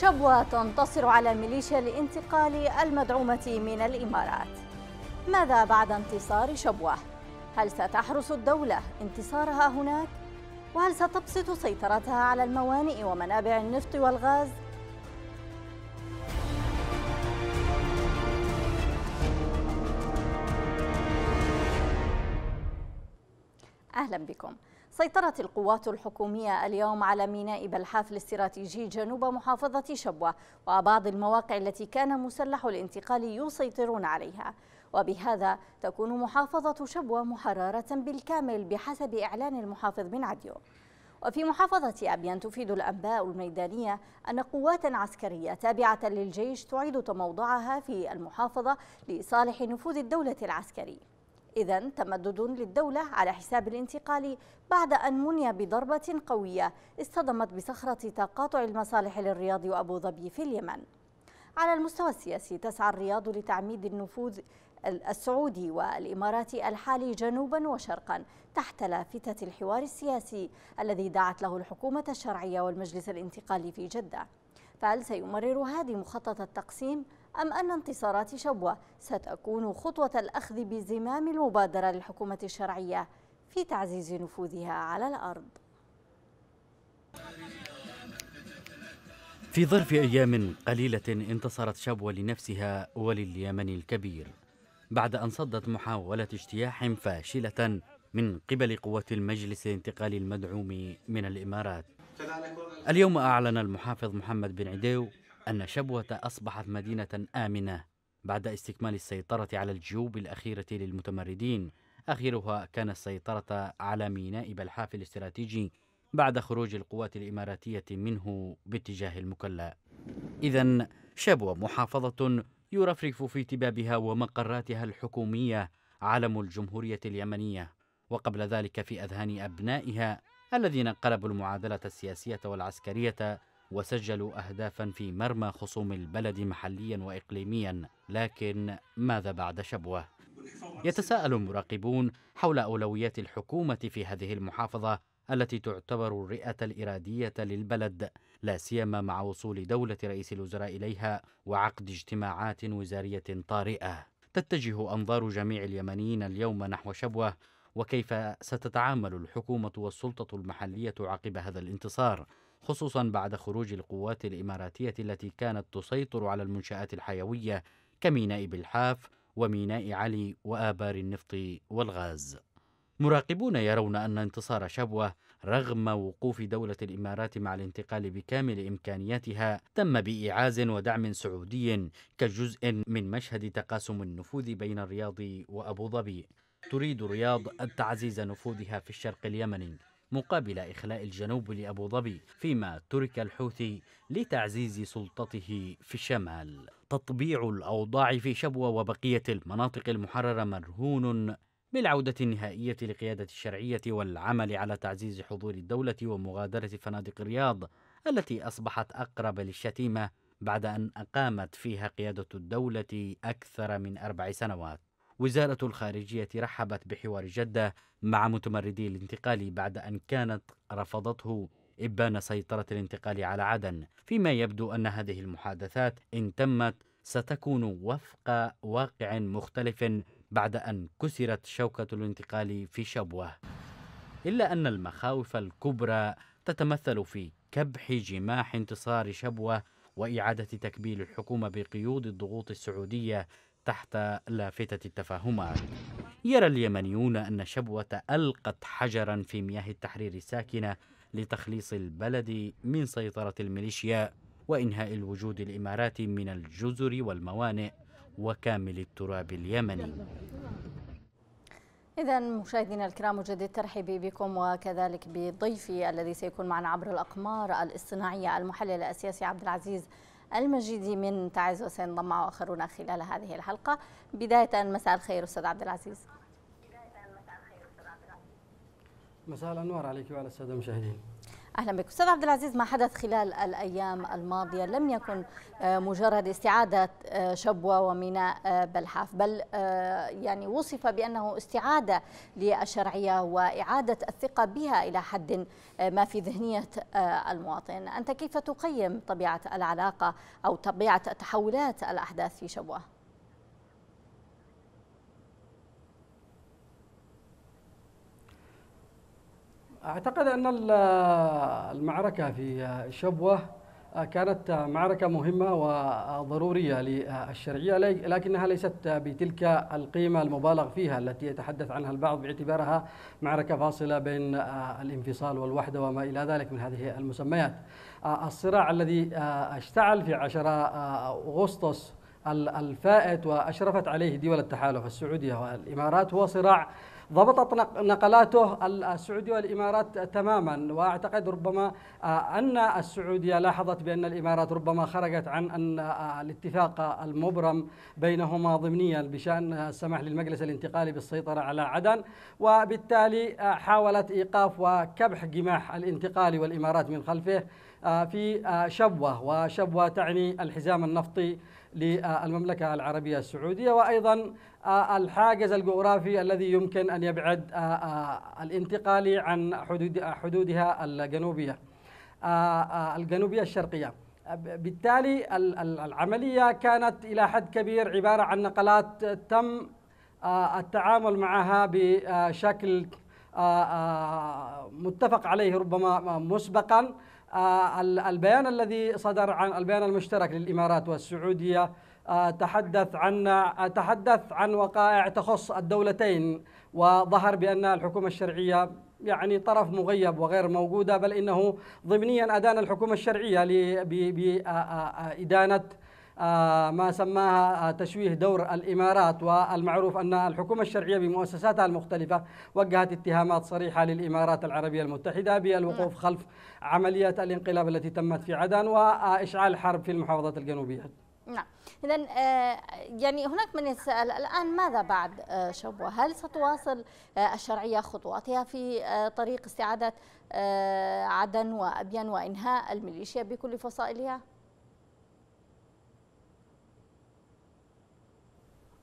شبوة تنتصر على ميليشيا الانتقال المدعومة من الإمارات ماذا بعد انتصار شبوة؟ هل ستحرس الدولة انتصارها هناك؟ وهل ستبسط سيطرتها على الموانئ ومنابع النفط والغاز؟ أهلا بكم سيطرت القوات الحكومية اليوم على ميناء بلحاف الاستراتيجي جنوب محافظة شبوة وبعض المواقع التي كان مسلح الانتقال يسيطرون عليها وبهذا تكون محافظة شبوة محررة بالكامل بحسب إعلان المحافظ بن عديو وفي محافظة أبيان تفيد الأنباء الميدانية أن قوات عسكرية تابعة للجيش تعيد تموضعها في المحافظة لصالح نفوذ الدولة العسكري إذا تمدد للدولة على حساب الانتقال بعد أن مني بضربة قوية اصطدمت بصخرة تقاطع المصالح للرياض وأبو ظبي في اليمن على المستوى السياسي تسعى الرياض لتعميد النفوذ السعودي والإماراتي الحالي جنوبا وشرقا تحت لافتة الحوار السياسي الذي دعت له الحكومة الشرعية والمجلس الانتقالي في جدة فهل سيمرر هادي مخطط التقسيم أم أن انتصارات شبوة ستكون خطوة الأخذ بزمام المبادرة للحكومة الشرعية في تعزيز نفوذها على الأرض في ظرف أيام قليلة انتصرت شبوة لنفسها ولليمن الكبير بعد أن صدت محاولة اجتياح فاشلة من قبل قوات المجلس الانتقالي المدعوم من الإمارات اليوم أعلن المحافظ محمد بن عديو أن شبوة أصبحت مدينة آمنة بعد استكمال السيطرة على الجيوب الأخيرة للمتمردين آخرها كان السيطرة على ميناء بلحاف الاستراتيجي بعد خروج القوات الإماراتية منه باتجاه المكلا إذا شبوة محافظة يرفرف في تبابها ومقراتها الحكومية علم الجمهورية اليمنية وقبل ذلك في أذهان أبنائها الذين قلبوا المعادلة السياسية والعسكرية وسجلوا أهدافا في مرمى خصوم البلد محليا وإقليميا لكن ماذا بعد شبوة؟ يتساءل المراقبون حول أولويات الحكومة في هذه المحافظة التي تعتبر الرئة الإرادية للبلد لا سيما مع وصول دولة رئيس الوزراء إليها وعقد اجتماعات وزارية طارئة تتجه أنظار جميع اليمنيين اليوم نحو شبوة وكيف ستتعامل الحكومة والسلطة المحلية عقب هذا الانتصار خصوصا بعد خروج القوات الإماراتية التي كانت تسيطر على المنشآت الحيوية كميناء بالحاف وميناء علي وآبار النفط والغاز. مراقبون يرون أن انتصار شبوة رغم وقوف دولة الإمارات مع الانتقال بكامل إمكانياتها تم بإعاز ودعم سعودي كجزء من مشهد تقاسم النفوذ بين الرياض وأبو ظبي تريد الرياض تعزيز نفوذها في الشرق اليمني مقابل إخلاء الجنوب لأبو ظبي فيما ترك الحوثي لتعزيز سلطته في الشمال تطبيع الأوضاع في شبوة وبقية المناطق المحررة مرهون بالعودة النهائية لقيادة الشرعية والعمل على تعزيز حضور الدولة ومغادرة فنادق الرياض التي أصبحت أقرب للشتيمة بعد أن أقامت فيها قيادة الدولة أكثر من أربع سنوات وزارة الخارجية رحبت بحوار جدة مع متمردي الانتقال بعد أن كانت رفضته إبان سيطرة الانتقال على عدن فيما يبدو أن هذه المحادثات إن تمت ستكون وفق واقع مختلف بعد أن كسرت شوكة الانتقال في شبوة إلا أن المخاوف الكبرى تتمثل في كبح جماح انتصار شبوة وإعادة تكبيل الحكومة بقيود الضغوط السعودية تحت لافتة التفاهمات يرى اليمنيون أن شبوة ألقت حجرا في مياه التحرير الساكنة لتخليص البلد من سيطرة الميليشيا وإنهاء الوجود الإماراتي من الجزر والموانئ وكامل التراب اليمني إذا مشاهدينا الكرام مجدد ترحيبي بكم وكذلك بضيفي الذي سيكون معنا عبر الأقمار الاصطناعية المحلل السياسي عبد العزيز المجيدي من تعز وسينضم معه اخرون خلال هذه الحلقه بدايه مساء الخير استاذ عبد العزيز مساء الانوار عليك وعلى الساده المشاهدين اهلا بك استاذ عبد العزيز ما حدث خلال الايام الماضيه لم يكن آه، مجرد استعاده آه، شبوه وميناء آه، بلحاف بل يعني وصف بانه استعاده للشرعيه واعاده الثقه بها الى حد ما في ذهنيه المواطن انت كيف تقيم طبيعه العلاقه او طبيعه تحولات الاحداث في شبوه أعتقد أن المعركة في شبوة آه، كانت معركة مهمة وضرورية للشرعية لكنها ليست بتلك القيمة المبالغ فيها التي يتحدث عنها البعض باعتبارها معركة فاصلة بين آه، الانفصال والوحدة وما إلى ذلك من هذه المسميات آه، الصراع الذي اشتعل في 10 أغسطس الفائت وأشرفت عليه دول التحالف السعودية والإمارات هو صراع ضبطت نقلاته السعودية والإمارات تماما وأعتقد ربما آه، أن السعودية لاحظت بأن الإمارات ربما خرجت عن آه، الاتفاق المبرم بينهما ضمنيا بشأن آه، السماح للمجلس الانتقالي بالسيطرة على عدن وبالتالي حاولت إيقاف وكبح جماح الانتقالي والإمارات من خلفه آه، في آه، شبوة وشبوة تعني الحزام النفطي للمملكة العربية السعودية وأيضا آه، الحاجز الجغرافي الذي يمكن أن يبعد الانتقال عن حدود حدودها الجنوبية الجنوبية الشرقية بالتالي العملية كانت إلى حد كبير عبارة عن نقلات تم التعامل معها بشكل متفق عليه ربما مسبقا آه، البيان الذي صدر عن البيان المشترك للإمارات والسعودية آه، تحدث عن تحدث عن وقائع تخص الدولتين وظهر بأن الحكومة الشرعية يعني طرف مغيب وغير موجودة بل إنه ضمنيا أدان الحكومة الشرعية بإدانة آه، ما سماها آه، تشويه دور الإمارات والمعروف أن الحكومة الشرعية بمؤسساتها المختلفة وجهت اتهامات صريحة للإمارات العربية المتحدة بالوقوف نعم. خلف عملية الانقلاب التي تمت في عدن وإشعال حرب في المحافظات الجنوبية نعم إذا آه، يعني هناك من يسأل الآن ماذا بعد شبوة هل ستواصل الشرعية خطواتها في طريق استعادة عدن وأبين وإنهاء الميليشيا بكل فصائلها؟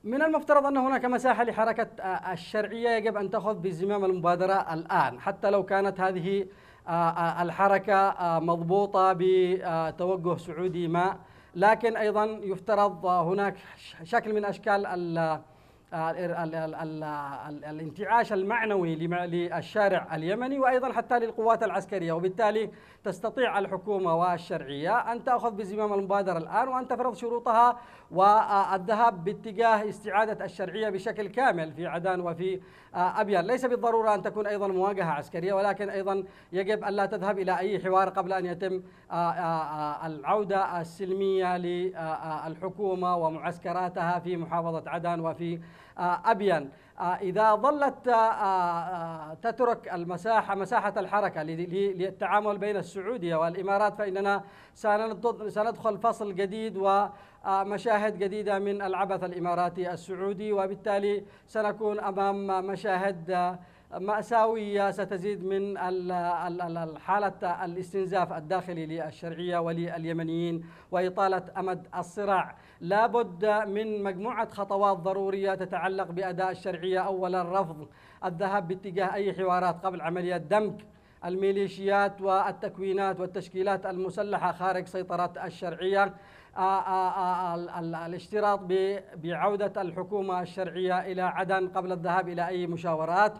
من المفترض أن هناك مساحة لحركة آه، الشرعية يجب أن تأخذ بزمام المبادرة الآن حتى لو كانت هذه آه، آه، الحركة مضبوطة بتوجه سعودي ما لكن أيضا يفترض هناك شكل من أشكال الانتعاش المعنوي للشارع اليمني وايضا حتى للقوات العسكريه وبالتالي تستطيع الحكومه والشرعيه ان تاخذ بزمام المبادره الان وان تفرض شروطها والذهاب باتجاه استعادة الشرعية بشكل كامل في عدن وفي آه، أبيان ليس بالضرورة أن تكون أيضا مواجهة عسكرية ولكن أيضا يجب ألا تذهب إلى أي حوار قبل أن يتم آه، آه، العودة السلمية للحكومة ومعسكراتها في محافظة عدن وفي أبيان آه، إذا ظلت آه، آه، تترك المساحة مساحة الحركة للتعامل بين السعودية والإمارات فإننا سندخل فصل جديد ومشاهد جديدة من العبث الإماراتي السعودي وبالتالي سنكون أمام مشاهد مأساوية ستزيد من حالة الاستنزاف الداخلي للشرعية ولليمنيين وإطالة أمد الصراع لابد من مجموعة خطوات ضرورية تتعلق بأداء الشرعية أولا رفض الذهاب باتجاه أي حوارات قبل عملية دمج الميليشيات والتكوينات والتشكيلات المسلحة خارج سيطرة الشرعية آه، آه، آه، الاشتراط بعودة الحكومة الشرعية إلى عدن قبل الذهاب إلى أي مشاورات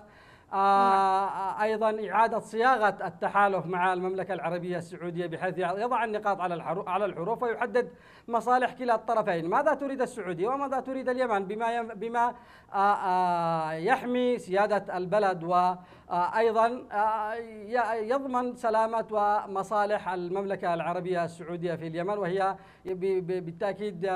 نعم. ايضا اعاده صياغه التحالف مع المملكه العربيه السعوديه بحيث يضع النقاط على على الحروف ويحدد مصالح كلا الطرفين ماذا تريد السعودية وماذا تريد اليمن بما بما يحمي سيادة البلد وأيضا يضمن سلامة ومصالح المملكة العربية السعودية في اليمن وهي بالتأكيد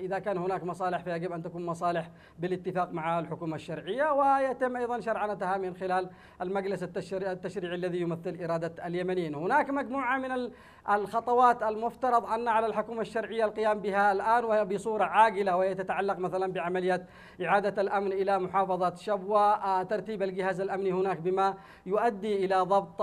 إذا كان هناك مصالح فيجب أن تكون مصالح بالاتفاق مع الحكومة الشرعية ويتم أيضا شرعنتها من خلال المجلس التشريعي الذي يمثل إرادة اليمنيين هناك مجموعة من الخطوات المفترض أن على الحكومة الشرعية القيام بها الآن وهي بصورة عاجلة وهي تتعلق مثلا بعملية إعادة الأمن إلى محافظة شبوة آه، ترتيب الجهاز الأمني هناك بما يؤدي إلى ضبط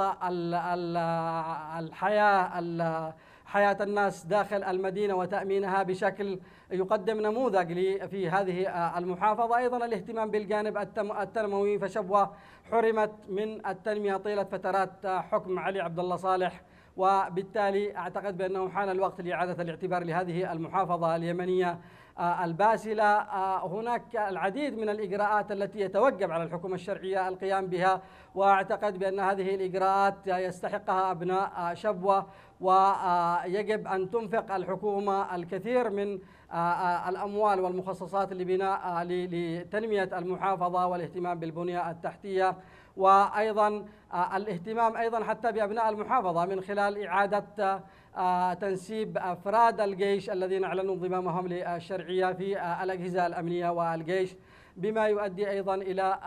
الحياة حياة الناس داخل المدينة وتأمينها بشكل يقدم نموذج في هذه آه، المحافظة أيضا الاهتمام بالجانب التنموي فشبوة حرمت من التنمية طيلة فترات آه، حكم علي عبد الله صالح وبالتالي أعتقد بأنه حان الوقت لإعادة الاعتبار لهذه المحافظة اليمنية آه، الباسلة آه، هناك العديد من الإجراءات التي يتوجب على الحكومة الشرعية القيام بها وأعتقد بأن هذه الإجراءات يستحقها أبناء آه، شبوة ويجب أن تنفق الحكومة الكثير من الأموال والمخصصات لبناء لتنمية المحافظة والاهتمام بالبنية التحتية وايضا آه، الاهتمام ايضا حتى بابناء المحافظه من خلال اعاده آه، تنسيب افراد الجيش الذين اعلنوا انضمامهم للشرعيه في آه، الاجهزه الامنيه والجيش بما يؤدي ايضا الى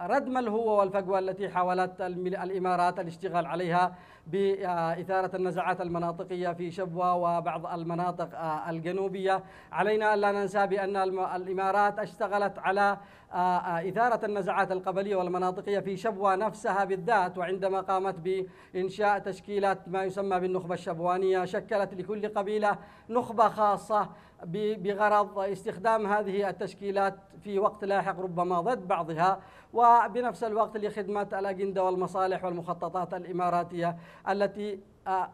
ردم الهوه والفجوه التي حاولت الامارات الاشتغال عليها باثاره النزعات المناطقيه في شبوه وبعض المناطق الجنوبيه، علينا ان لا ننسى بان الامارات اشتغلت على إثارة النزعات القبلية والمناطقية في شبوة نفسها بالذات وعندما قامت بإنشاء تشكيلات ما يسمى بالنخبة الشبوانية شكلت لكل قبيلة نخبة خاصة بغرض استخدام هذه التشكيلات في وقت لاحق ربما ضد بعضها وبنفس الوقت لخدمة الأجندة والمصالح والمخططات الإماراتية التي آه،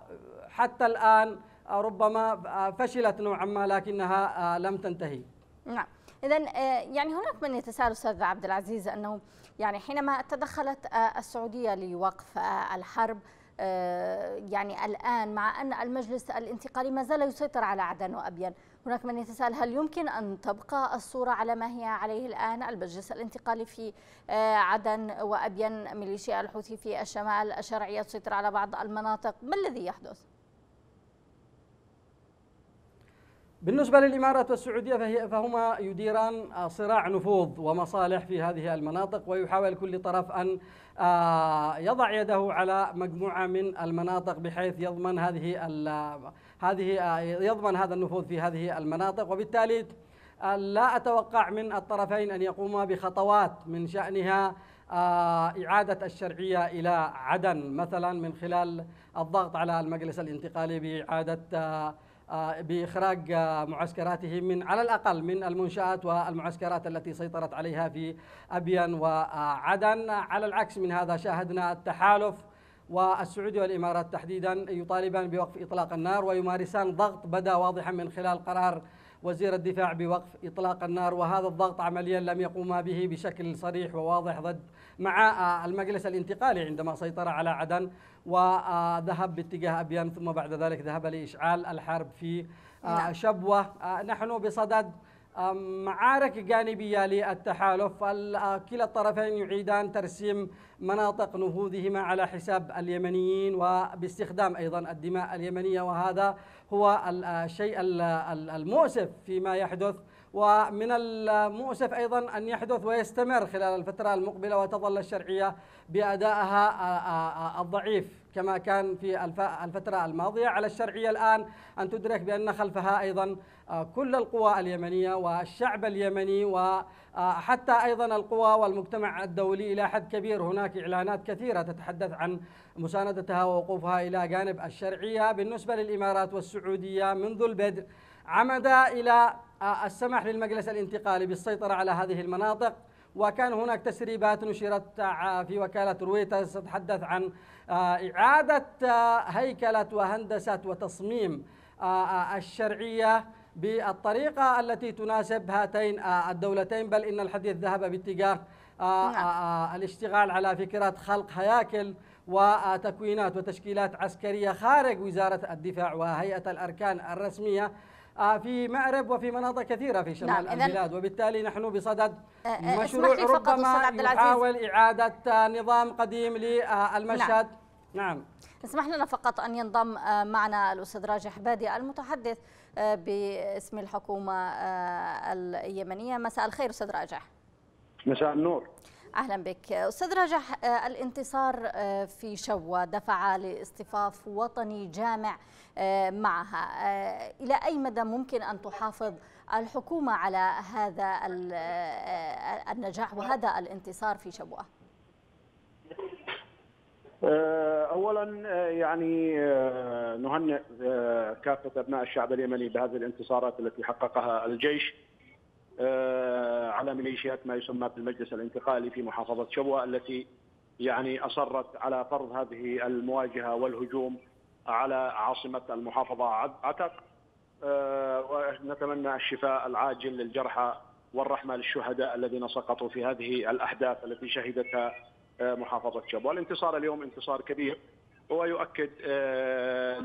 حتى الآن ربما آه، فشلت نوعا ما لكنها آه، لم تنتهي نعم اذا آه، يعني هناك من يتساءل استاذ عبد العزيز انه يعني حينما تدخلت آه، السعوديه لوقف آه، الحرب يعني الآن مع أن المجلس الانتقالي ما زال يسيطر على عدن وأبين هناك من يتساءل هل يمكن أن تبقى الصورة على ما هي عليه الآن المجلس الانتقالي في عدن وأبين ميليشيا الحوثي في الشمال الشرعية تسيطر على بعض المناطق ما الذي يحدث؟ بالنسبة للإمارات والسعودية فهي فهما يديران آه، صراع نفوذ ومصالح في هذه المناطق ويحاول كل طرف أن آه، يضع يده على مجموعة من المناطق بحيث يضمن هذه هذه آه، يضمن هذا النفوذ في هذه المناطق وبالتالي لا أتوقع من الطرفين أن يقوما بخطوات من شأنها إعادة الشرعية إلى عدن مثلا من خلال الضغط على المجلس الانتقالي بإعادة آه، باخراج آه، معسكراتهم من على الاقل من المنشات والمعسكرات التي سيطرت عليها في ابين وعدن على العكس من هذا شاهدنا التحالف والسعوديه والامارات تحديدا يطالبان بوقف اطلاق النار ويمارسان ضغط بدا واضحا من خلال قرار وزير الدفاع بوقف إطلاق النار وهذا الضغط عمليا لم يقوما به بشكل صريح وواضح ضد مع آه، المجلس الانتقالي عندما سيطر على عدن وذهب باتجاه أبيان ثم بعد ذلك ذهب لإشعال الحرب في آه، نعم. شبوة آه، نحن بصدد معارك جانبية للتحالف كلا الطرفين يعيدان ترسيم مناطق نهوضهما على حساب اليمنيين وباستخدام أيضا الدماء اليمنية وهذا هو الشيء المؤسف فيما يحدث ومن المؤسف أيضا أن يحدث ويستمر خلال الفترة المقبلة وتظل الشرعية بأدائها الضعيف كما كان في الفترة الماضية على الشرعية الآن أن تدرك بأن خلفها أيضا آه، كل القوى اليمنية والشعب اليمني وحتى آه، أيضا القوى والمجتمع الدولي إلى حد كبير هناك إعلانات كثيرة تتحدث عن مساندتها ووقوفها إلى جانب الشرعية بالنسبة للإمارات والسعودية منذ البدء عمد إلى آه، السمح للمجلس الانتقالي بالسيطرة على هذه المناطق وكان هناك تسريبات نشرت في وكالة رويترز تتحدث عن آه، إعادة آه، هيكلة وهندسة وتصميم آه، الشرعية بالطريقة التي تناسب هاتين الدولتين بل إن الحديث ذهب باتجاه نعم. الاشتغال على فكرة خلق هياكل وتكوينات وتشكيلات عسكرية خارج وزارة الدفاع وهيئة الأركان الرسمية آه، في مأرب وفي مناطق كثيرة في شمال نعم البلاد وبالتالي نحن بصدد آه، آه، مشروع ربما يحاول إعادة نظام قديم للمشهد نعم, نعم. اسمح لنا فقط أن ينضم معنا الأستاذ راجح بادي المتحدث باسم الحكومة اليمنية مساء الخير أستاذ راجح مساء النور اهلا بك استاذ رجح آه، الانتصار آه، في شوا دفع لاصطفاف وطني جامع آه، معها الى اي مدى ممكن ان تحافظ الحكومه على هذا النجاح وهذا الانتصار في شبوه اولا يعني نهنئ كافه ابناء الشعب اليمني بهذه الانتصارات التي حققها الجيش آه، على ميليشيات ما يسمى بالمجلس الانتقالي في محافظة شبوة التي يعني أصرت على فرض هذه المواجهة والهجوم على عاصمة المحافظة عتق آه، ونتمنى الشفاء العاجل للجرحى والرحمة للشهداء الذين سقطوا في هذه الأحداث التي شهدتها آه، محافظة شبوة الانتصار اليوم انتصار كبير ويؤكد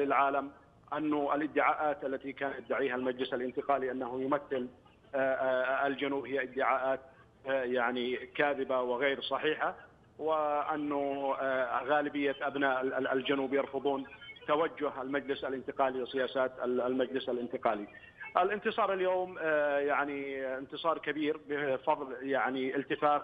للعالم أن الادعاءات التي كان يدعيها المجلس الانتقالي أنه يمثل آه، آه، آه، الجنوب هي ادعاءات يعني كاذبه وغير صحيحه وانه غالبيه ابناء الجنوب يرفضون توجه المجلس الانتقالي وسياسات المجلس الانتقالي. الانتصار اليوم يعني انتصار كبير بفضل يعني التفاف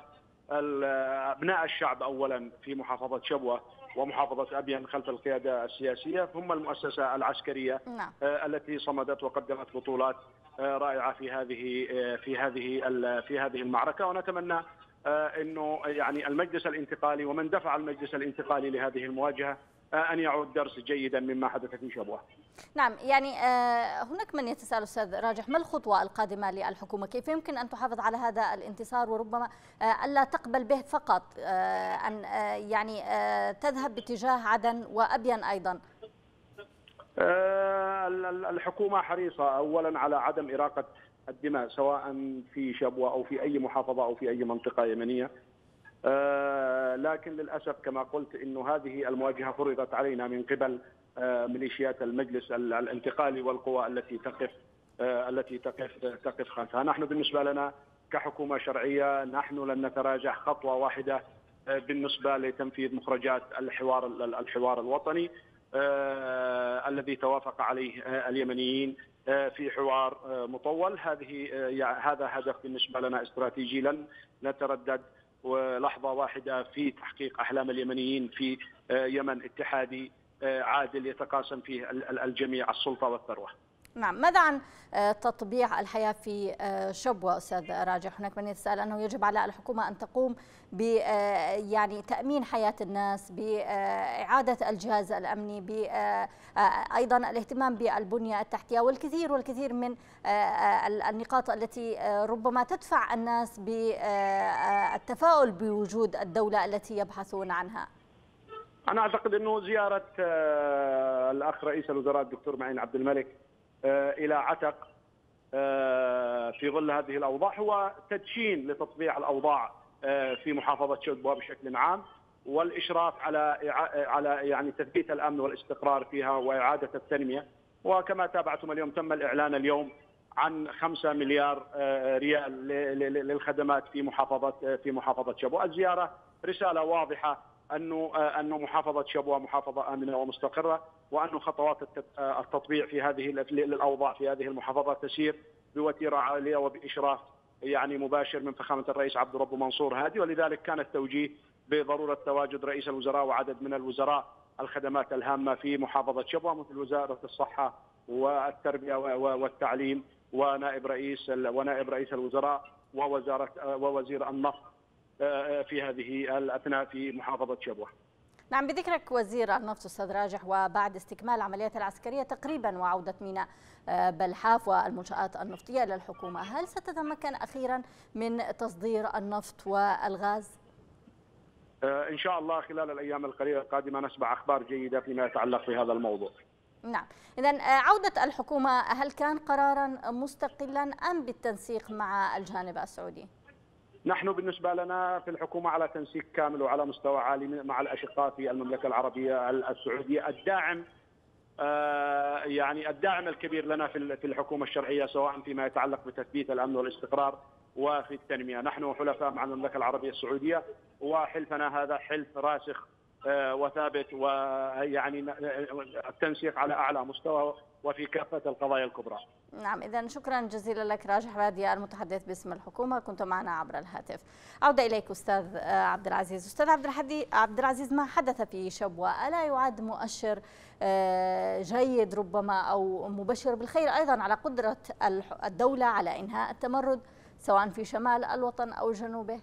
ابناء الشعب اولا في محافظه شبوه ومحافظه ابين خلف القياده السياسيه ثم المؤسسه العسكريه نعم. التي صمدت وقدمت بطولات آه، رائعه في هذه آه، في هذه في هذه المعركه ونتمنى آه، انه يعني المجلس الانتقالي ومن دفع المجلس الانتقالي لهذه المواجهه ان يعود درس جيدا مما حدث في شبوه. نعم يعني هناك من يتساءل استاذ راجح ما الخطوه القادمه للحكومه؟ كيف يمكن ان تحافظ على هذا الانتصار وربما الا تقبل به فقط ان يعني تذهب باتجاه عدن وابين ايضا. آه، الحكومه حريصه اولا على عدم اراقه الدماء سواء في شبوه او في اي محافظه او في اي منطقه يمنيه. آه، لكن للاسف كما قلت انه هذه المواجهه فرضت علينا من قبل آه، ميليشيات المجلس الانتقالي والقوى التي تقف التي تقف تقف خلفها، نحن بالنسبه لنا كحكومه شرعيه نحن لن نتراجع خطوه واحده بالنسبه لتنفيذ مخرجات الحوار الحوار الوطني آه، الذي توافق عليه آه، اليمنيين آه، في حوار مطول هذه هذا هدف بالنسبه لنا استراتيجي لن نتردد ولحظه واحده في تحقيق احلام اليمنيين في يمن اتحادي عادل يتقاسم فيه الجميع السلطه والثروه نعم ماذا عن آه، تطبيع الحياة في آه، شبوة أستاذ راجح هناك من يتساءل أنه يجب على الحكومة أن تقوم ب آه، يعني تأمين حياة الناس بإعادة الجهاز الأمني أيضا الاهتمام بالبنية التحتية والكثير والكثير من النقاط التي ربما تدفع الناس بالتفاؤل بوجود الدولة التي يبحثون عنها أنا أعتقد أنه زيارة الأخ رئيس الوزراء الدكتور معين عبد الملك آه، الى عتق آه، في ظل هذه الاوضاع هو تدشين لتطبيع الاوضاع آه، في محافظه شبوه بشكل عام والاشراف على على يعني تثبيت الامن والاستقرار فيها واعاده التنميه وكما تابعتم اليوم تم الاعلان اليوم عن 5 مليار ريال للخدمات في محافظه في محافظه شبوه، الزياره رساله واضحه انه آه، انه محافظه شبوه محافظه امنه ومستقره وانه خطوات آه، التطبيع في هذه الاوضاع في هذه المحافظه تسير بوتيره عاليه وباشراف يعني مباشر من فخامه الرئيس عبد الرب منصور هادي ولذلك كان التوجيه بضروره تواجد رئيس الوزراء وعدد من الوزراء الخدمات الهامه في محافظه شبوه مثل وزاره الصحه والتربيه والتعليم ونائب رئيس ونائب رئيس الوزراء ووزاره آه، ووزير النفط في هذه الاثناء في محافظه شبوه. نعم بذكرك وزير النفط استاذ راجح وبعد استكمال العمليات العسكريه تقريبا وعوده ميناء آه، بلحاف والمنشات النفطيه الى الحكومه، هل ستتمكن اخيرا من تصدير النفط والغاز؟ آه، ان شاء الله خلال الايام القادمه نسمع اخبار جيده فيما يتعلق بهذا الموضوع. نعم، اذا آه، عوده الحكومه هل كان قرارا مستقلا ام بالتنسيق مع الجانب السعودي؟ نحن بالنسبة لنا في الحكومة على تنسيق كامل وعلى مستوى عالي مع الأشقاء في المملكة العربية السعودية الداعم آه، يعني الداعم الكبير لنا في الحكومة الشرعية سواء فيما يتعلق بتثبيت الأمن والاستقرار وفي التنمية نحن حلفاء مع المملكة العربية السعودية وحلفنا هذا حلف راسخ آه، وثابت ويعني التنسيق آه، على أعلى مستوى وفي كافة القضايا الكبرى نعم إذا شكرا جزيلا لك راجح بادية المتحدث باسم الحكومة كنت معنا عبر الهاتف عودة إليك أستاذ آه، عبد العزيز أستاذ عبد, الحدي عبد العزيز ما حدث في شبوة ألا يعد مؤشر آه، جيد ربما أو مبشر بالخير أيضا على قدرة الدولة على إنهاء التمرد سواء في شمال الوطن أو جنوبه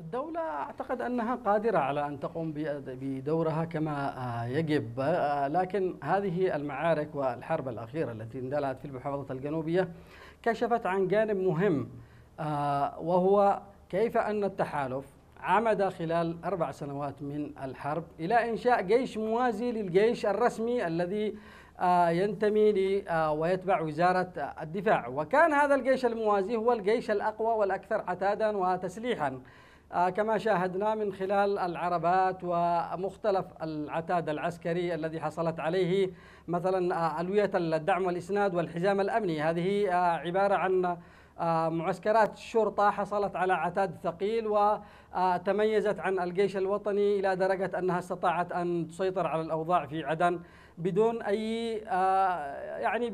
الدولة أعتقد أنها قادرة على أن تقوم بدورها كما آه، يجب آه، لكن هذه المعارك والحرب الأخيرة التي اندلعت في المحافظة الجنوبية كشفت عن جانب مهم آه، وهو كيف أن التحالف عمد خلال أربع سنوات من الحرب إلى إنشاء جيش موازي للجيش الرسمي الذي ينتمي ل ويتبع وزارة الدفاع وكان هذا الجيش الموازي هو الجيش الأقوى والأكثر عتادا وتسليحا آه، كما شاهدنا من خلال العربات ومختلف العتاد العسكري الذي حصلت عليه مثلا آه، ألوية الدعم والإسناد والحزام الأمني هذه آه، عبارة عن معسكرات الشرطة حصلت على عتاد ثقيل وتميزت عن الجيش الوطني إلى درجة أنها استطاعت أن تسيطر على الأوضاع في عدن بدون أي يعني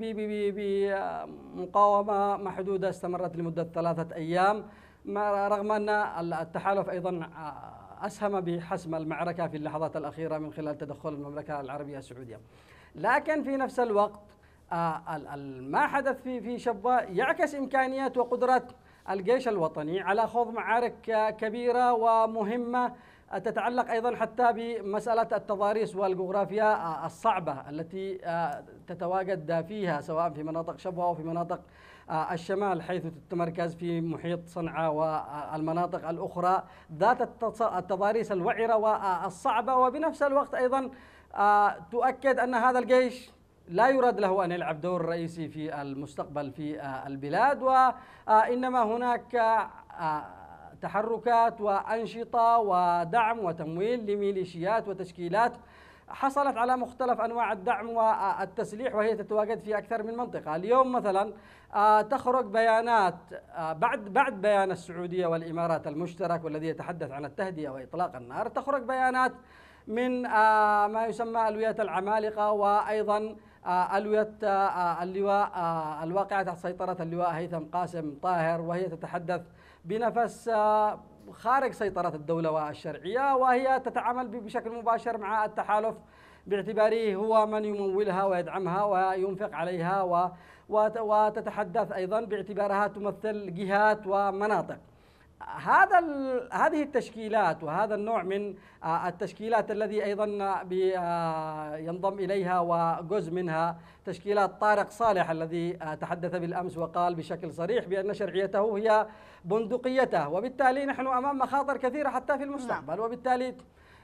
بمقاومة محدودة استمرت لمدة ثلاثة أيام ما رغم أن التحالف أيضا آه، أسهم بحسم المعركة في اللحظات الأخيرة من خلال تدخل المملكة العربية السعودية لكن في نفس الوقت آه، ما حدث في في شبوة يعكس إمكانيات وقدرات الجيش الوطني على خوض معارك آه، كبيرة ومهمة تتعلق ايضا حتى بمساله التضاريس والجغرافيا الصعبه التي تتواجد فيها سواء في مناطق شبوه او في مناطق الشمال حيث تتمركز في محيط صنعاء والمناطق الأخرى ذات التضاريس الوعرة والصعبة وبنفس الوقت أيضا آه، تؤكد أن هذا الجيش لا يراد له أن يلعب دور رئيسي في المستقبل في آه، البلاد وإنما آه، هناك تحركات وأنشطة ودعم وتمويل لميليشيات وتشكيلات حصلت على مختلف أنواع الدعم والتسليح وهي تتواجد في أكثر من منطقة اليوم مثلا آه، تخرج بيانات آه، بعد بعد بيان السعودية والإمارات المشترك والذي يتحدث عن التهدئة وإطلاق النار تخرج بيانات من آه، ما يسمى ألوية العمالقة وأيضا ألوية اللواء الواقعة تحت سيطرة اللواء هيثم قاسم طاهر وهي تتحدث بنفس خارج سيطرة الدولة والشرعية وهي تتعامل بشكل مباشر مع التحالف باعتباره هو من يمولها ويدعمها وينفق عليها وتتحدث أيضا باعتبارها تمثل جهات ومناطق هذا هذه التشكيلات وهذا النوع من آه، التشكيلات الذي ايضا آه، آه، ينضم اليها وجزء منها تشكيلات طارق صالح الذي تحدث بالامس وقال بشكل صريح بان شرعيته هي بندقيته وبالتالي نحن امام مخاطر كثيره حتى في المستقبل نعم. وبالتالي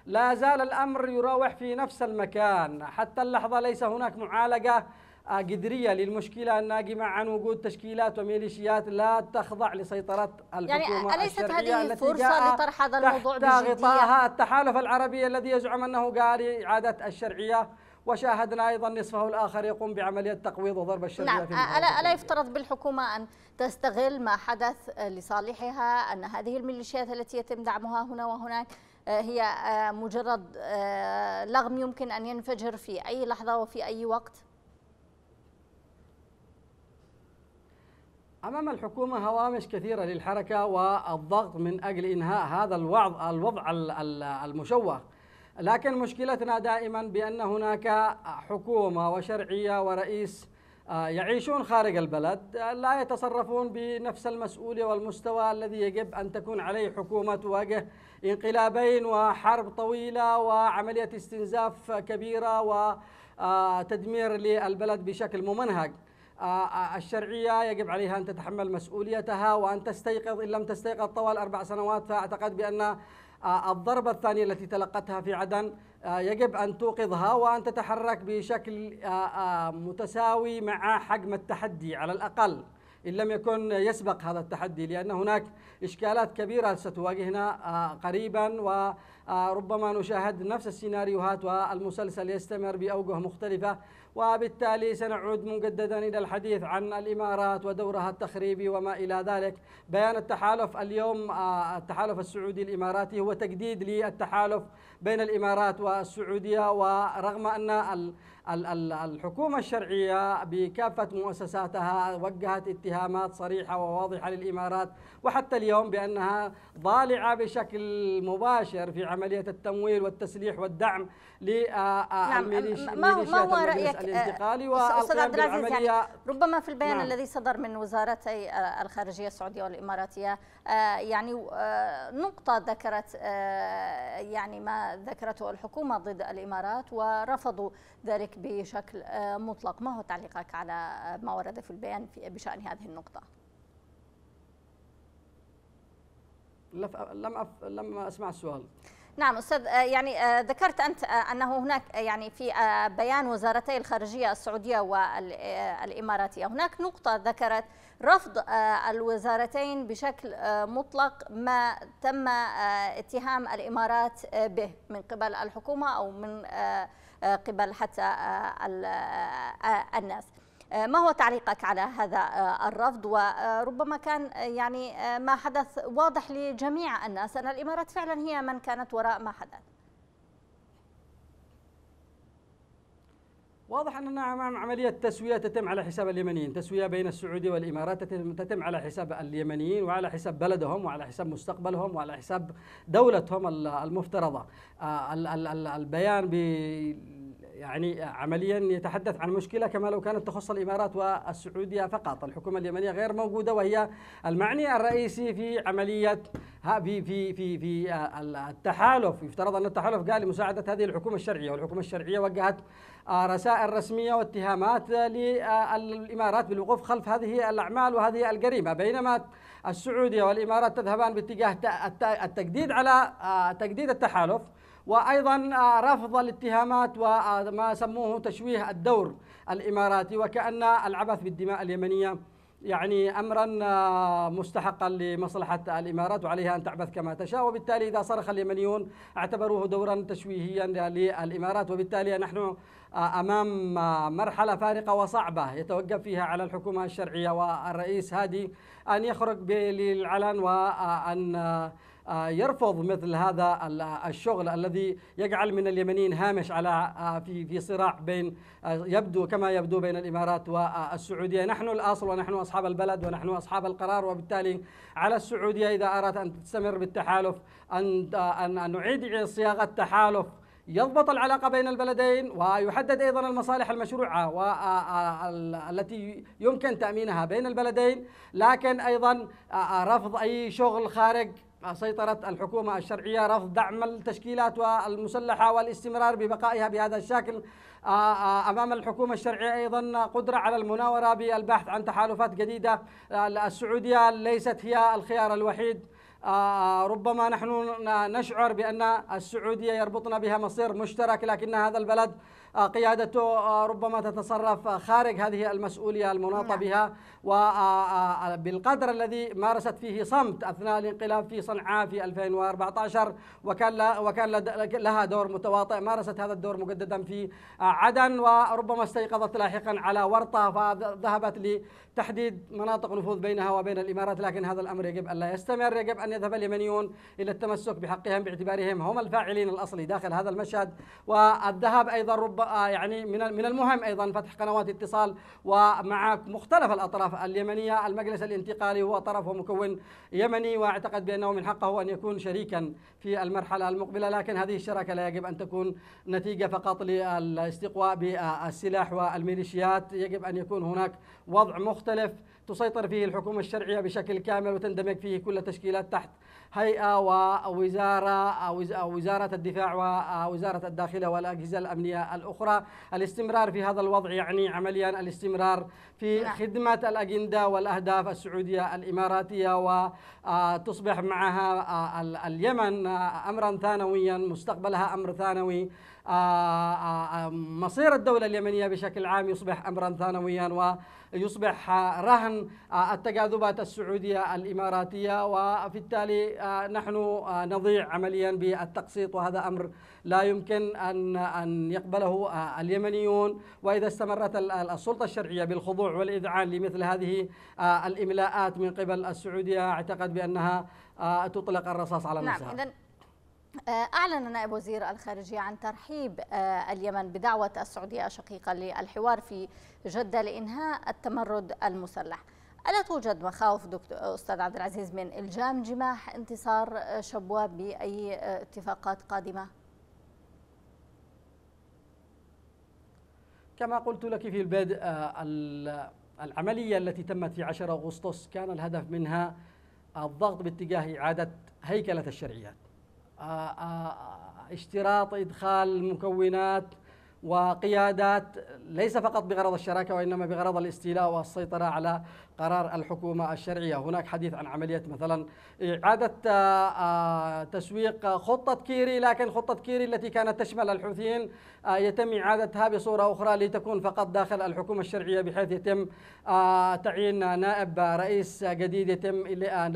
لا زال الامر يراوح في نفس المكان حتى اللحظه ليس هناك معالجه قدريه للمشكله الناجمه عن وجود تشكيلات وميليشيات لا تخضع لسيطره يعني الحكومه يعني اليست هذه فرصه لطرح هذا الموضوع تحت غطاها التحالف العربي الذي يزعم انه قال اعاده الشرعيه وشاهدنا ايضا نصفه الاخر يقوم بعمليه تقويض وضرب الشرعيه نعم آه، الا الا يفترض بالحكومه ان تستغل ما حدث لصالحها ان هذه الميليشيات التي يتم دعمها هنا وهناك آه، هي آه، مجرد لغم يمكن ان ينفجر في اي لحظه وفي اي وقت أمام الحكومة هوامش كثيرة للحركة والضغط من أجل إنهاء هذا الوضع, الوضع المشوه لكن مشكلتنا دائما بأن هناك حكومة وشرعية ورئيس آه، يعيشون خارج البلد آه، لا يتصرفون بنفس المسؤولية والمستوى الذي يجب أن تكون عليه حكومة تواجه انقلابين وحرب طويلة وعملية استنزاف كبيرة وتدمير آه، للبلد بشكل ممنهج آه، آه، الشرعية يجب عليها أن تتحمل مسؤوليتها وأن تستيقظ إن لم تستيقظ طوال أربع سنوات فأعتقد بأن آه، الضربة الثانية التي تلقتها في عدن يجب أن توقظها وأن تتحرك بشكل متساوي مع حجم التحدي على الأقل إن لم يكن يسبق هذا التحدي لأن هناك إشكالات كبيرة ستواجهنا قريبا وربما نشاهد نفس السيناريوهات والمسلسل يستمر بأوجه مختلفة وبالتالي سنعود مجددا إلى الحديث عن الإمارات ودورها التخريبي وما إلى ذلك بيان التحالف اليوم آه، التحالف السعودي الإماراتي هو تجديد للتحالف بين الإمارات والسعودية ورغم أن الحكومة الشرعية بكافة مؤسساتها وجهت اتهامات صريحة وواضحة للإمارات وحتى اليوم بأنها ضالعة بشكل مباشر في عملية التمويل والتسليح والدعم للميليشيات آه، آه، نعم ما هو رأيك آه، الانتقالي أستاذ عبد العزيز يعني ربما في البيان نعم. الذي صدر من وزارتي الخارجية السعودية والإماراتية يعني نقطة ذكرت يعني ما ذكرته الحكومة ضد الإمارات ورفضوا ذلك ذلك بشكل آه، مطلق ما هو تعليقك على آه، ما ورد في البيان بشأن هذه النقطة لم أف... لم اسمع السؤال نعم استاذ آه، يعني ذكرت انت انه هناك يعني في بيان وزارتي الخارجيه السعوديه والاماراتيه هناك نقطه ذكرت رفض الوزارتين بشكل مطلق ما تم اتهام الامارات به من قبل الحكومه او من قبل حتى آه، آه، الناس آه، ما هو تعليقك على هذا الرفض وربما كان يعني ما حدث واضح لجميع الناس أن الإمارات فعلا هي من كانت وراء ما حدث واضح أننا أمام عملية تسوية تتم على حساب اليمنيين تسوية بين السعودية والإمارات تتم, على حساب اليمنيين وعلى حساب بلدهم وعلى حساب مستقبلهم وعلى حساب دولتهم المفترضة آه، البيان ب يعني عمليا يتحدث عن مشكلة كما لو كانت تخص الإمارات والسعودية فقط الحكومة اليمنية غير موجودة وهي المعني الرئيسي في عملية في في في في التحالف يفترض أن التحالف قال لمساعدة هذه الحكومة الشرعية والحكومة الشرعية وجهت رسائل رسمية واتهامات للإمارات بالوقوف خلف هذه الأعمال وهذه الجريمة بينما السعودية والإمارات تذهبان باتجاه التجديد على تجديد التحالف وأيضا آه، رفض الاتهامات وما سموه تشويه الدور الإماراتي وكأن العبث بالدماء اليمنية يعني امرا آه، مستحقا لمصلحه الامارات وعليها ان تعبث كما تشاء وبالتالي اذا صرخ اليمنيون اعتبروه دورا تشويهيا للامارات وبالتالي نحن آه، امام مرحله فارقه وصعبه يتوقف فيها على الحكومه الشرعيه والرئيس هادي ان يخرج للعلن وان آه، يرفض مثل هذا الشغل الذي يجعل من اليمنيين هامش على آه، في في صراع بين آه، يبدو كما يبدو بين الامارات والسعوديه، نحن الاصل ونحن اصحاب البلد ونحن اصحاب القرار وبالتالي على السعوديه اذا ارادت ان تستمر بالتحالف ان ان نعيد صياغه تحالف يضبط العلاقة بين البلدين ويحدد أيضا المصالح المشروعة التي يمكن تأمينها بين البلدين لكن أيضا رفض أي شغل خارج سيطرة الحكومة الشرعية رفض دعم التشكيلات المسلحة والاستمرار ببقائها بهذا الشكل آه، آه، أمام الحكومة الشرعية أيضا قدرة على المناورة بالبحث عن تحالفات جديدة آه، السعودية ليست هي الخيار الوحيد ربما نحن نشعر بأن السعودية يربطنا بها مصير مشترك لكن هذا البلد قيادته ربما تتصرف خارج هذه المسؤولية المناطة نعم. بها وبالقدر الذي مارست فيه صمت أثناء الانقلاب في صنعاء في 2014 وكان وكان لها دور متواطئ مارست هذا الدور مجددا في عدن وربما استيقظت لاحقا على ورطة فذهبت لتحديد مناطق نفوذ بينها وبين الإمارات لكن هذا الأمر يجب أن لا يستمر يجب أن يذهب اليمنيون إلى التمسك بحقهم باعتبارهم هم الفاعلين الأصلي داخل هذا المشهد والذهاب أيضا رب يعني من من المهم أيضا فتح قنوات اتصال ومع مختلف الأطراف الطرف اليمنية المجلس الانتقالي هو طرف ومكون يمني واعتقد بأنه من حقه أن يكون شريكا في المرحلة المقبلة لكن هذه الشراكة لا يجب أن تكون نتيجة فقط للاستقواء بالسلاح والميليشيات يجب أن يكون هناك وضع مختلف تسيطر فيه الحكومة الشرعية بشكل كامل وتندمج فيه كل التشكيلات تحت هيئة ووزارة وزارة الدفاع ووزارة الداخليه والأجهزة الأمنية الأخرى الاستمرار في هذا الوضع يعني عمليا الاستمرار في نعم. خدمة الأجندة والأهداف السعودية الإماراتية وتصبح آه، معها آه، اليمن آه، أمرا ثانويا مستقبلها أمر ثانوي مصير الدولة اليمنية بشكل عام يصبح أمرا ثانويا ويصبح رهن التجاذبات السعودية الإماراتية وفي التالي نحن نضيع عمليا بالتقسيط وهذا أمر لا يمكن أن أن يقبله اليمنيون وإذا استمرت السلطة الشرعية بالخضوع والإذعان لمثل هذه آه، الإملاءات من قبل السعودية أعتقد بأنها آه، تطلق الرصاص على نفسها نعم آه، أعلن نائب وزير الخارجية عن ترحيب اليمن بدعوة السعودية الشقيقة للحوار في جدة لإنهاء التمرد المسلح ألا توجد مخاوف دكتور أستاذ عبد العزيز من إلجام جماح انتصار شبوة بأي اتفاقات قادمة؟ كما قلت لك في البدء آه، العملية التي تمت في 10 أغسطس كان الهدف منها آه، الضغط باتجاه إعادة هيكلة الشرعيات آه، اشتراط إدخال مكونات وقيادات ليس فقط بغرض الشراكة وإنما بغرض الاستيلاء والسيطرة على قرار الحكومة الشرعية هناك حديث عن عملية مثلا إعادة آه، آه، تسويق خطة كيري لكن خطة كيري التي كانت تشمل الحوثيين آه، يتم إعادتها بصورة أخرى لتكون فقط داخل الحكومة الشرعية بحيث يتم تعيين نائب رئيس جديد يتم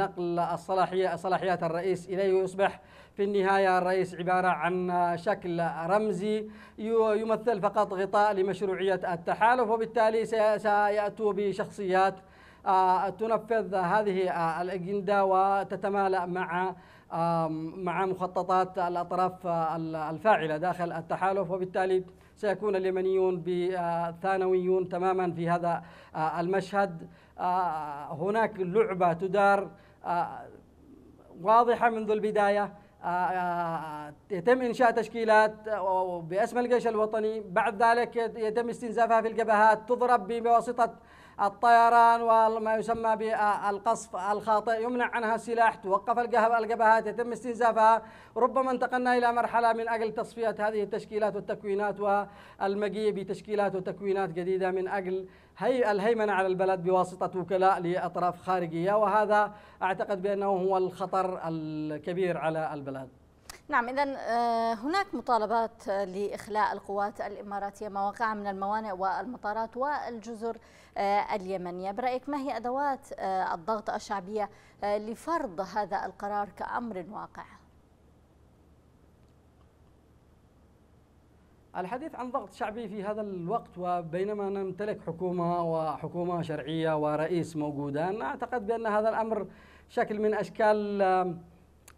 نقل الصلاحية صلاحيات الرئيس إليه ويصبح في النهاية الرئيس عبارة عن شكل رمزي يمثل فقط غطاء لمشروعية التحالف وبالتالي سيأتوا بشخصيات آه، تنفذ هذه آه، الأجندة وتتمالأ مع مع مخططات الأطراف آه، الفاعلة داخل التحالف وبالتالي سيكون اليمنيون ثانويون تماما في هذا المشهد هناك لعبة تدار واضحة منذ البداية يتم إنشاء تشكيلات باسم الجيش الوطني بعد ذلك يتم استنزافها في الجبهات تضرب بواسطة الطيران وما يسمى بالقصف الخاطئ يمنع عنها سلاح توقف الجبهات يتم استنزافها ربما انتقلنا إلى مرحلة من أجل تصفية هذه التشكيلات والتكوينات والمجيء بتشكيلات وتكوينات جديدة من أجل هي الهيمنة على البلد بواسطة وكلاء لأطراف خارجية وهذا أعتقد بأنه هو الخطر الكبير على البلد نعم إذا آه، هناك مطالبات آه، لإخلاء القوات الإماراتية مواقع من الموانئ والمطارات والجزر آه، اليمنية برأيك ما هي أدوات الضغط الشعبية لفرض هذا القرار كأمر واقع؟ الحديث عن ضغط شعبي في هذا الوقت وبينما نمتلك حكومة وحكومة شرعية ورئيس أنا أعتقد بأن هذا الأمر شكل من أشكال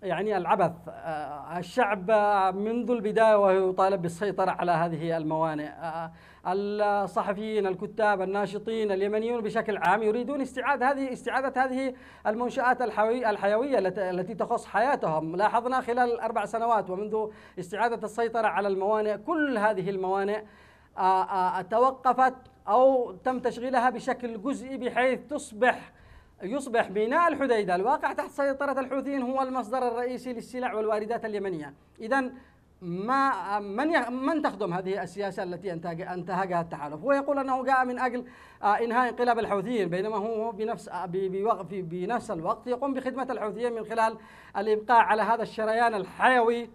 يعني العبث آه، الشعب منذ البداية وهو يطالب بالسيطرة على هذه الموانئ آه، الصحفيين الكتاب الناشطين اليمنيون بشكل عام يريدون استعادة هذه استعادة هذه المنشآت الحيوية التي تخص حياتهم لاحظنا خلال أربع سنوات ومنذ استعادة السيطرة على الموانئ كل هذه الموانئ آه، توقفت أو تم تشغيلها بشكل جزئي بحيث تصبح يصبح ميناء الحديدة الواقع تحت سيطرة الحوثيين هو المصدر الرئيسي للسلع والواردات اليمنية إذا ما من من تخدم هذه السياسه التي انتهجها التحالف؟ هو يقول انه جاء من اجل آه، انهاء انقلاب الحوثيين بينما هو بنفس آه، بنفس الوقت يقوم بخدمه الحوثيين من خلال الابقاء على هذا الشريان الحيوي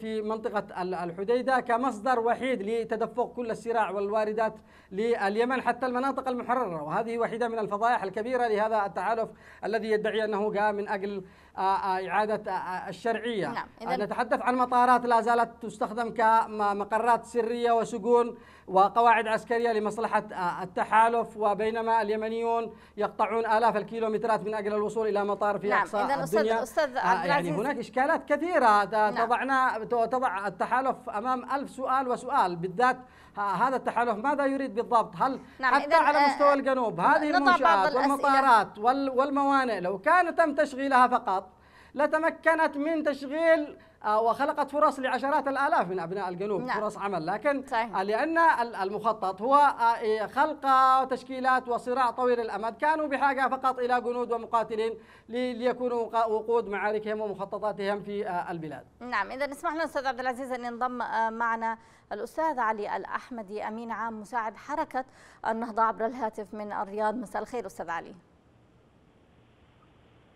في منطقة الحديدة كمصدر وحيد لتدفق كل السراع والواردات لليمن حتى المناطق المحررة وهذه واحدة من الفضائح الكبيرة لهذا التعالف الذي يدعي أنه جاء من أجل إعادة الشرعية نعم. آه، نتحدث عن مطارات لا زالت تستخدم كمقرات سرية وسجون وقواعد عسكرية لمصلحة آه، التحالف وبينما اليمنيون يقطعون آلاف الكيلومترات من أجل الوصول إلى مطار في نعم. أقصى إذن الدنيا أستاذ آه، عبد يعني هناك إشكالات كثيرة نعم. تضعنا تضع التحالف أمام ألف سؤال وسؤال بالذات هذا التحالف ماذا يريد بالضبط هل نعم حتى على مستوى آه، الجنوب هذه المنشآت والمطارات والموانئ لو كان تم تشغيلها فقط لتمكنت من تشغيل آه، وخلقت فرص لعشرات الالاف من ابناء الجنوب نعم. فرص عمل لكن صحيح. آه، لان المخطط هو آه، إيه، خلق تشكيلات وصراع طويل الامد كانوا بحاجه فقط الى جنود ومقاتلين ليكونوا وقود معاركهم ومخططاتهم في البلاد نعم اذا اسمح لنا استاذ عبد العزيز ان ينضم معنا الاستاذ علي الاحمدي امين عام مساعد حركه النهضه عبر الهاتف من الرياض مساء الخير استاذ علي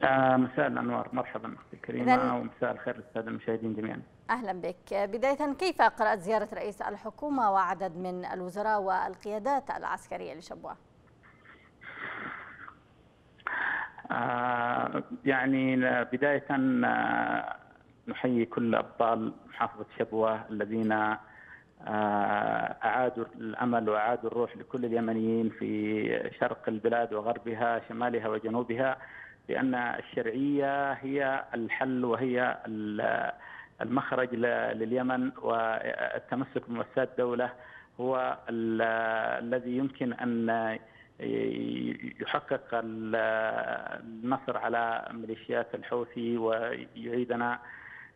آه مساء الانوار مرحبا اختي الكريمه إذن... ومساء الخير للساده المشاهدين جميعا اهلا بك بدايه كيف قرات زياره رئيس الحكومه وعدد من الوزراء والقيادات العسكريه لشبوه آه، يعني بدايه آه، نحيي كل ابطال محافظه شبوه الذين آه، اعادوا الامل واعادوا الروح لكل اليمنيين في شرق البلاد وغربها شمالها وجنوبها لأن الشرعية هي الحل وهي المخرج لليمن والتمسك بمؤسسات دولة هو الذي يمكن أن يحقق النصر على ميليشيات الحوثي ويعيدنا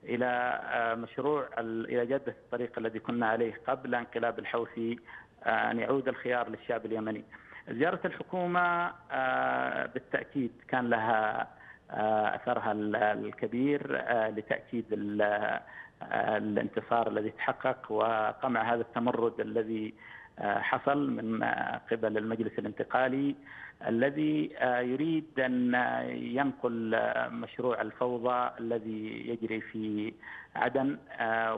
الى مشروع الى جده الطريق الذي كنا عليه قبل انقلاب الحوثي ان يعود الخيار للشعب اليمني. زيارة الحكومة آه، بالتأكيد كان لها آه، أثرها الكبير آه، لتأكيد الانتصار الذي تحقق وقمع هذا التمرد الذي حصل من قبل المجلس الانتقالي الذي يريد ان ينقل مشروع الفوضى الذي يجري في عدن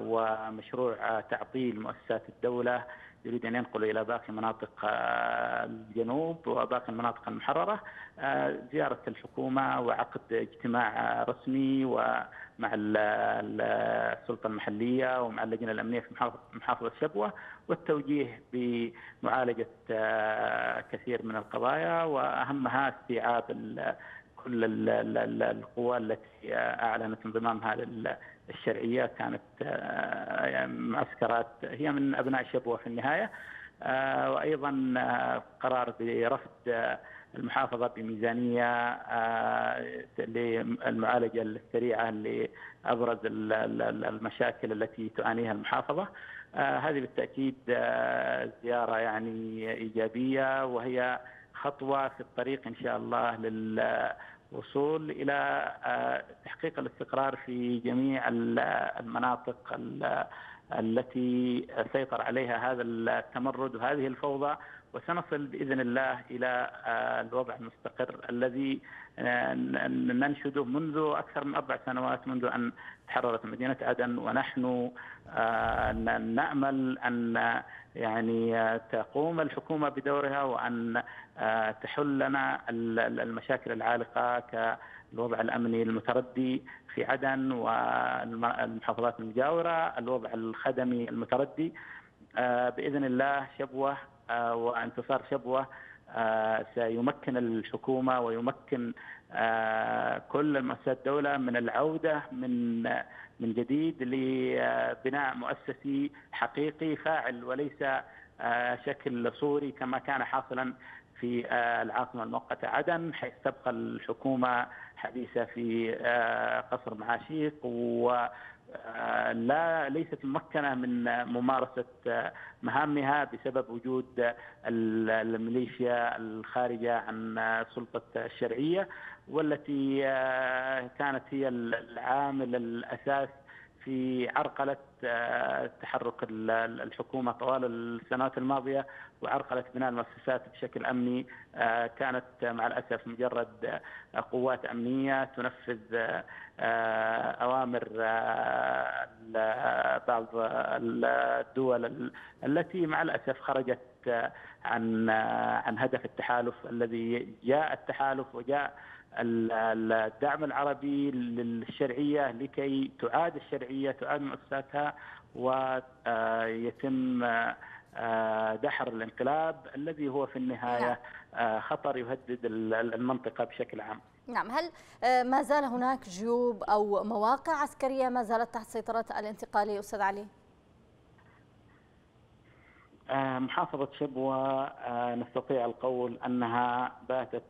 ومشروع تعطيل مؤسسات الدوله يريد أن ينقل إلى باقي مناطق آه، الجنوب وباقي المناطق المحررة آه، زيارة الحكومة وعقد اجتماع رسمي ومع السلطة المحلية ومع اللجنة الأمنية في محافظة شبوة والتوجيه بمعالجة آه، كثير من القضايا وأهمها استيعاب كل القوى التي أعلنت انضمامها لل الشرعيه كانت آه، يعني معسكرات هي من ابناء شبوه في النهايه آه، وايضا آه، قرار برفض المحافظه بميزانيه للمعالجه السريعه لابرز المشاكل التي تعانيها المحافظه هذه بالتاكيد زياره يعني ايجابيه وهي خطوه في الطريق ان شاء الله لل وصول الى آه، تحقيق الاستقرار في جميع المناطق التي سيطر عليها هذا التمرد وهذه الفوضى وسنصل باذن الله الى آه، الوضع المستقر الذي آه، ننشده منذ اكثر من اربع سنوات منذ ان تحررت مدينه عدن ونحن نامل ان يعني آه، تقوم الحكومه بدورها وان آه، تحل لنا المشاكل العالقه كالوضع الامني المتردي في عدن والمحافظات المجاوره، الوضع الخدمي المتردي آه، باذن الله شبوه وانتصار شبوه سيمكن الحكومه ويمكن كل مؤسسات الدوله من العوده من من جديد لبناء مؤسسي حقيقي فاعل وليس آه، شكل صوري كما كان حاصلا في آه، العاصمه المؤقته عدن حيث تبقى الحكومه حديثه في آه، قصر معاشيق و لا ليست ممكنه من ممارسه مهامها بسبب وجود الميليشيا الخارجه عن سلطه الشرعيه والتي آه، كانت هي العامل الاساس في عرقله آه، تحرك الحكومه طوال السنوات الماضيه وعرقله بناء المؤسسات بشكل امني آه، كانت مع الاسف مجرد قوات امنيه تنفذ اوامر بعض الدول التي مع الاسف خرجت عن عن هدف التحالف الذي جاء التحالف وجاء الدعم العربي للشرعيه لكي تعاد الشرعيه تعاد مؤسساتها ويتم آه، دحر الانقلاب الذي هو في النهايه نعم. آه، خطر يهدد المنطقه بشكل عام. نعم هل آه، ما زال هناك جيوب او مواقع عسكريه ما زالت تحت سيطره الانتقالي استاذ علي؟ محافظة شبوة نستطيع القول أنها باتت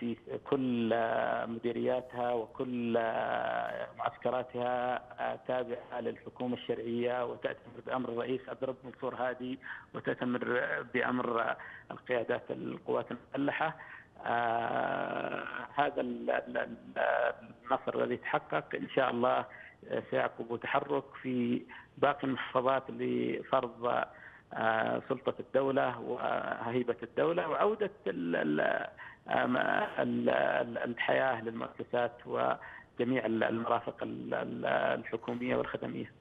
في كل آه، مديرياتها وكل آه، معسكراتها آه، تابعة للحكومة الشرعية وتأتمر بأمر الرئيس عبد الرب منصور هادي وتأتمر بأمر القيادات القوات المسلحة هذا النصر الذي تحقق إن شاء الله سيعقب تحرك في باقي المحافظات لفرض سلطة الدولة وهيبة الدولة وعودة الحياه للمؤسسات وجميع المرافق الحكوميه والخدميه.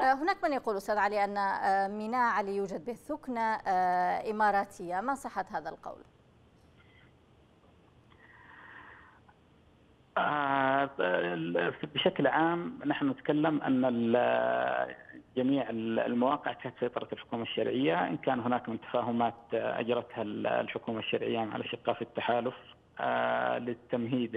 أه، هناك من يقول استاذ علي ان أه، ميناء علي يوجد به ثكنه أه، اماراتيه، ما صحه هذا القول؟ آه، بشكل عام نحن نتكلم ان جميع المواقع تحت سيطره الحكومه الشرعيه ان كان هناك من تفاهمات آه، اجرتها الحكومه الشرعيه مع الاشقاء في التحالف آه، للتمهيد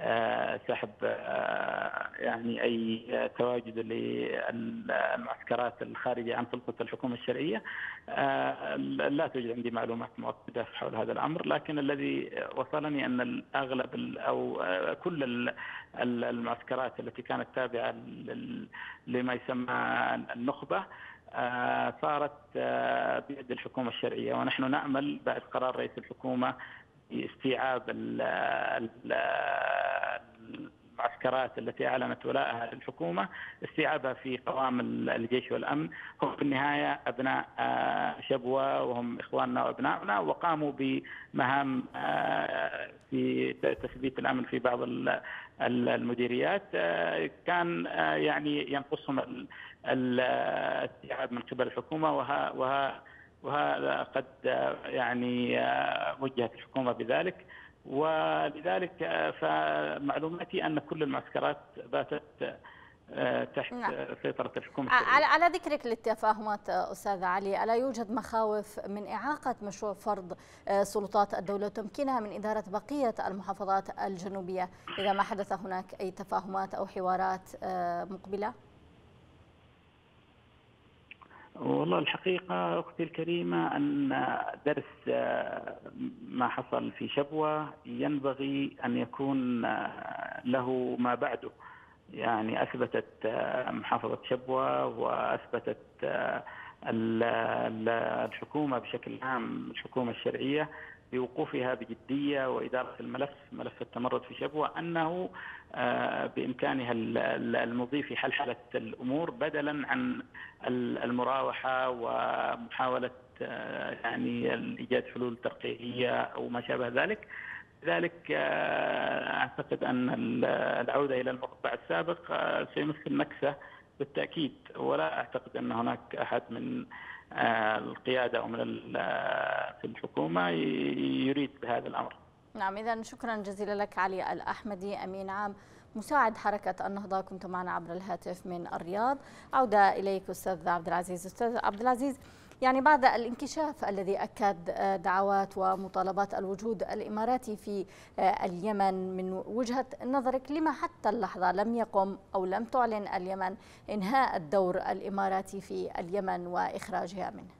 آه، سحب آه، يعني اي تواجد للمعسكرات الخارجه عن سلطه الحكومه الشرعيه آه، لا توجد عندي معلومات مؤكده حول هذا الامر لكن الذي وصلني ان اغلب او كل المعسكرات التي كانت تابعه لما يسمى النخبه صارت بيد الحكومة الشرعية ونحن نأمل بعد قرار رئيس الحكومة باستيعاب المعسكرات التي اعلنت ولائها للحكومه استيعابها في قوام الجيش والامن هم في النهايه ابناء آه، شبوه وهم اخواننا وابنائنا وقاموا بمهام آه، في تثبيت الامن في بعض المديريات آه، كان يعني ينقصهم الاستيعاب من قبل الحكومه وها وها وهذا قد يعني وجهت الحكومه بذلك ولذلك فمعلوماتي ان كل المعسكرات باتت آه، تحت نعم. سيطرة الحكومة على, آه، على ذكرك للتفاهمات أستاذ علي ألا يوجد مخاوف من إعاقة مشروع فرض آه، سلطات الدولة وتمكينها من إدارة بقية المحافظات الجنوبية إذا ما حدث هناك أي تفاهمات أو حوارات مقبلة؟ والله الحقيقة أختي الكريمة أن درس آه، ما حصل في شبوة ينبغي أن يكون آه، له ما بعده يعني أثبتت آه، محافظة شبوة وأثبتت الحكومة بشكل عام الحكومة الشرعية بوقوفها بجدية وإدارة الملف ملف التمرد في شبوة أنه آه، بامكانها المضي في حلحله الامور بدلا عن المراوحه ومحاوله آه، يعني ايجاد حلول ترقيعيه او ما شابه ذلك. لذلك آه، اعتقد ان العوده الى المربع السابق سيمثل نكسه بالتاكيد ولا اعتقد ان هناك احد من القياده او من في الحكومه يريد بهذا الامر. نعم إذا شكرا جزيلا لك علي الأحمدي أمين عام مساعد حركة النهضة كنت معنا عبر الهاتف من الرياض عودة إليك أستاذ عبد العزيز أستاذ عبد العزيز يعني بعد الانكشاف الذي أكد آه، دعوات ومطالبات الوجود الإماراتي في آه، اليمن من وجهة نظرك لما حتى اللحظة لم يقم أو لم تعلن اليمن إنهاء الدور الإماراتي في اليمن وإخراجها منه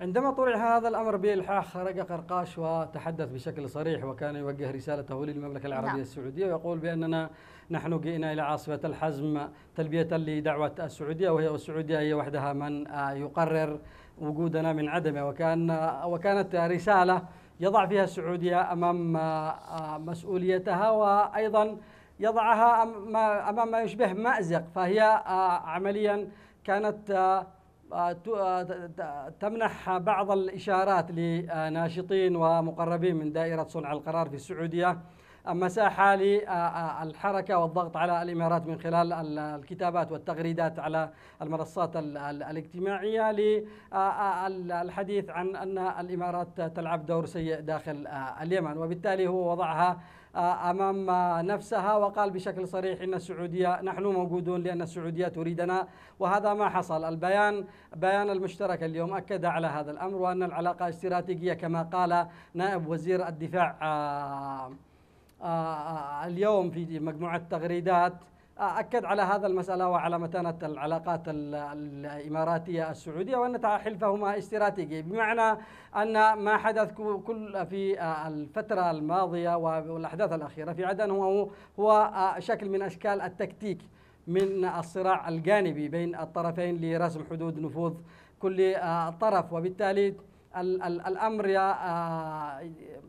عندما طرح هذا الأمر بإلحاح خرج قرقاش وتحدث بشكل صريح وكان يوجه رسالته للمملكة العربية نعم. السعودية ويقول بأننا نحن جئنا إلى عاصمة الحزم تلبية لدعوة السعودية وهي السعودية هي وحدها من آه، يقرر وجودنا من عدمه وكان وكانت رسالة يضع فيها السعودية أمام آه، مسؤوليتها وأيضا يضعها أمام ما يشبه مأزق فهي آه، عمليا كانت آه، آه، تمنح بعض الإشارات لناشطين ومقربين من دائرة صنع القرار في السعودية مساحة للحركة والضغط على الإمارات من خلال الكتابات والتغريدات على المنصات الاجتماعية للحديث آه، عن أن الإمارات تلعب دور سيء داخل اليمن وبالتالي هو وضعها آه، أمام آه، نفسها وقال بشكل صريح إن السعودية نحن موجودون لأن السعودية تريدنا وهذا ما حصل البيان بيان المشترك اليوم أكد على هذا الأمر وأن العلاقة استراتيجية كما قال نائب وزير الدفاع آه، اليوم في مجموعة تغريدات أكد على هذا المسألة وعلى متانة العلاقات الإماراتية السعودية وأن حلفهما استراتيجي بمعنى أن ما حدث كل في آه، الفترة الماضية والأحداث الأخيرة في عدن هو هو آه، شكل من أشكال التكتيك من الصراع الجانبي بين الطرفين لرسم حدود نفوذ كل آه، طرف وبالتالي الأمر آه،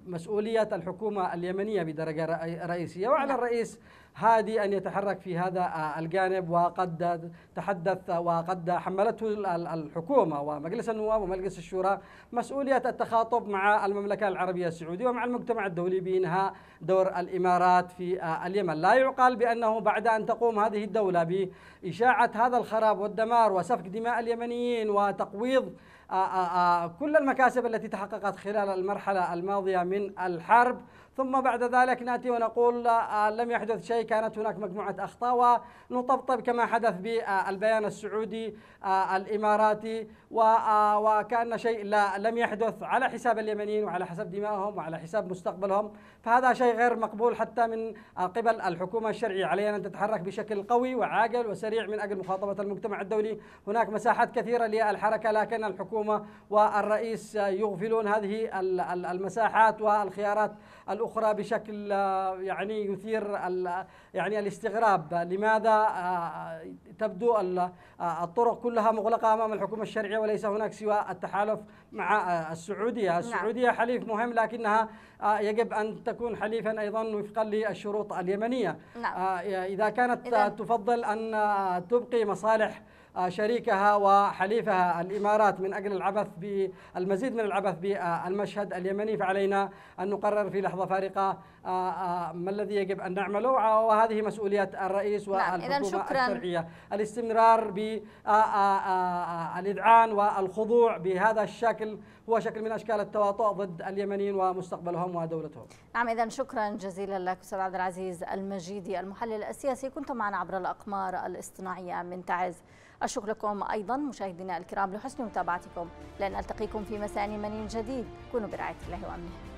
مسؤولية الحكومة اليمنية بدرجة رئيسية وعلى نعم. الرئيس هادي أن يتحرك في هذا آه، الجانب وقد تحدث وقد حملته الحكومة ومجلس النواب ومجلس الشورى مسؤولية التخاطب مع المملكة العربية السعودية ومع المجتمع الدولي بإنهاء دور الإمارات في آه، اليمن لا يعقل بأنه بعد أن تقوم هذه الدولة بإشاعة هذا الخراب والدمار وسفك دماء اليمنيين وتقويض آه، آه، آه، كل المكاسب التي تحققت خلال المرحلة الماضية من الحرب ثم بعد ذلك ناتي ونقول آه، لم يحدث شيء كانت هناك مجموعه اخطاء ونطبطب كما حدث بالبيان السعودي آه، الاماراتي آه، وكان شيء لا لم يحدث على حساب اليمنيين وعلى حساب دمائهم وعلى حساب مستقبلهم فهذا شيء غير مقبول حتى من قبل الحكومه الشرعيه علينا ان تتحرك بشكل قوي وعاقل وسريع من اجل مخاطبه المجتمع الدولي هناك مساحات كثيره للحركه لكن الحكومه والرئيس يغفلون هذه المساحات والخيارات الاخرى بشكل آه، يعني يثير يعني الاستغراب لماذا آه، تبدو آه، الطرق كلها مغلقه امام الحكومه الشرعيه وليس هناك سوى التحالف مع السعوديه، نعم. السعوديه حليف مهم لكنها يجب ان تكون حليفا ايضا وفقا للشروط اليمنيه. نعم. اذا كانت تفضل ان تبقي مصالح شريكها وحليفها الإمارات من أجل العبث بالمزيد من العبث بالمشهد اليمني فعلينا أن نقرر في لحظة فارقة آه، آه، ما الذي يجب أن نعمله وهذه مسؤولية الرئيس نعم، والحكومة الشرعية الاستمرار بالإذعان آه، والخضوع بهذا الشكل هو شكل من أشكال التواطؤ ضد اليمنيين ومستقبلهم ودولتهم نعم إذا شكرا جزيلا لك أستاذ عبد العزيز المجيدي المحلل السياسي كنت معنا عبر الأقمار الاصطناعية من تعز أشكركم لكم أيضا مشاهدينا الكرام لحسن متابعتكم لن ألتقيكم في مساء من جديد كونوا برعاية الله وأمنه